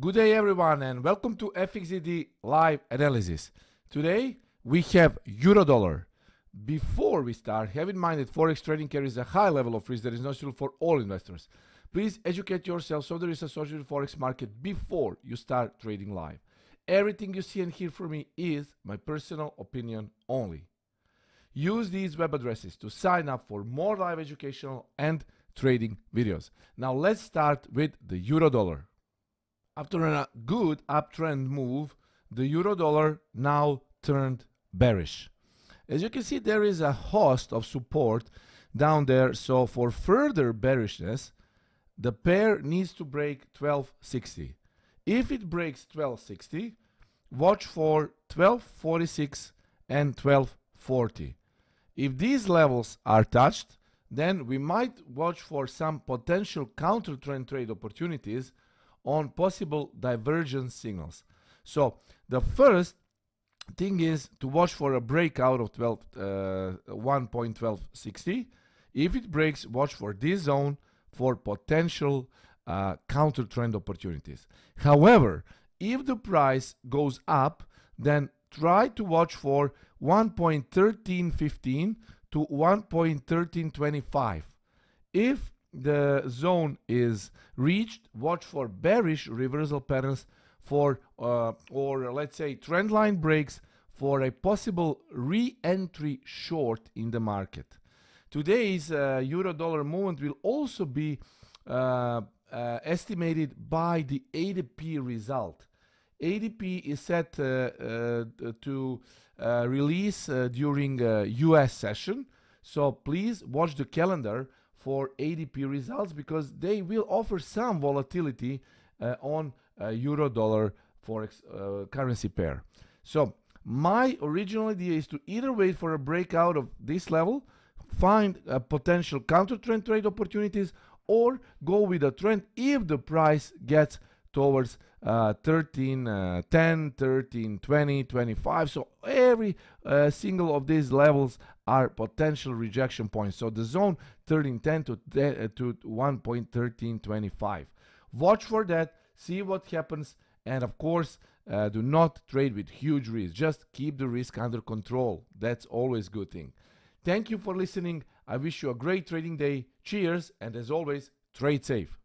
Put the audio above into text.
Good day everyone and welcome to FXED live analysis. Today we have eurodollar. Before we start, have in mind that forex trading carries a high level of risk that is not suitable for all investors. Please educate yourself so there is a social forex market before you start trading live. Everything you see and hear from me is my personal opinion only. Use these web addresses to sign up for more live educational and trading videos. Now let's start with the eurodollar. dollar after a good uptrend move, the euro dollar now turned bearish. As you can see, there is a host of support down there. So for further bearishness, the pair needs to break 1260. If it breaks 1260, watch for 1246 and 1240. If these levels are touched, then we might watch for some potential counter trend trade opportunities on possible divergence signals. So the first thing is to watch for a breakout of 12, uh, 1.1260. If it breaks, watch for this zone for potential uh, counter trend opportunities. However, if the price goes up, then try to watch for 1.1315 to 1.1325. If the zone is reached, watch for bearish reversal patterns for uh, or let's say trend line breaks for a possible re-entry short in the market. Today's uh, euro dollar movement will also be uh, uh estimated by the ADP result. ADP is set uh, uh, to release during US session, so please watch the calendar for ADP results because they will offer some volatility uh, on uh, euro dollar forex uh, currency pair. So my original idea is to either wait for a breakout of this level, find a potential counter trend trade opportunities, or go with a trend if the price gets towards uh, 13, uh, 10, 13, 20, 25. So every uh, single of these levels are potential rejection points. So the zone 1310 to, uh, to 1.1325. Watch for that, see what happens, and of course, uh, do not trade with huge risk. Just keep the risk under control. That's always good thing. Thank you for listening. I wish you a great trading day. Cheers, and as always, trade safe.